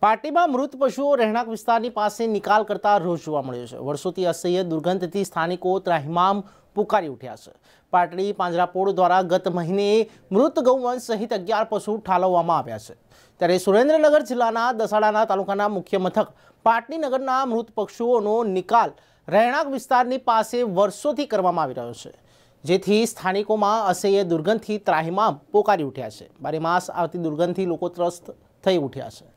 પાર્ટીમાં મૃત પશુઓ રહેણાંક વિસ્તારની પાસે નિકાલ કરતા રોષ જોવા મળ્યો છે વર્ષોથી અસહ્ય દુર્ગંધથી સ્થાનિકો ત્રાહિમામ પુકારી ઉઠ્યા છે પાટડી પાંજરાપોળ દ્વારા ગત મહિને મૃત ગૌવંશ સહિત અગિયાર પશુ ઠાલવવામાં આવ્યા છે ત્યારે સુરેન્દ્રનગર જિલ્લાના દસાડાના તાલુકાના મુખ્ય મથક પાટડીનગરના મૃત પક્ષીઓનો નિકાલ રહેણાંક વિસ્તારની પાસે વર્ષોથી કરવામાં આવી રહ્યો છે જેથી સ્થાનિકોમાં અસહ્ય દુર્ગંધથી ત્રાહિમામ પોકારી ઉઠ્યા છે બારે માસ આવતી દુર્ગંધથી લોકો ત્રસ્ત થઈ ઉઠ્યા છે